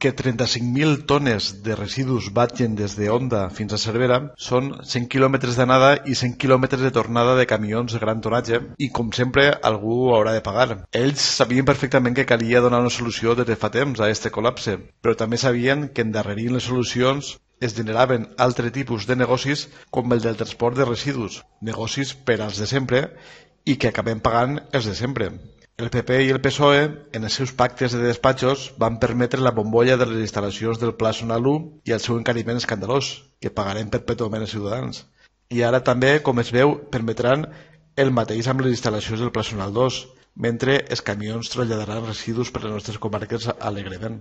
que 35.000 tones de residus batllen des de Onda fins a Cervera són 100 quilòmetres d'anada i 100 quilòmetres de tornada de camions de gran tonatge i, com sempre, algú haurà de pagar. Ells sabien perfectament que calia donar una solució des de fa temps a este col·lapse, però també sabien que endarrerint les solucions es generaven altre tipus de negocis com el del transport de residus, negocis per als de sempre i que acabem pagant els de sempre. El PP i el PSOE, en els seus pactes de despatxos, van permetre la bombolla de les instal·lacions del Pla Zonal 1 i el seu encariment escandalós, que pagarem perpetuament els ciutadans. I ara també, com es veu, permetran el mateix amb les instal·lacions del Pla Sonal 2, mentre els camions traslladaran residus per les nostres comarques alegrement.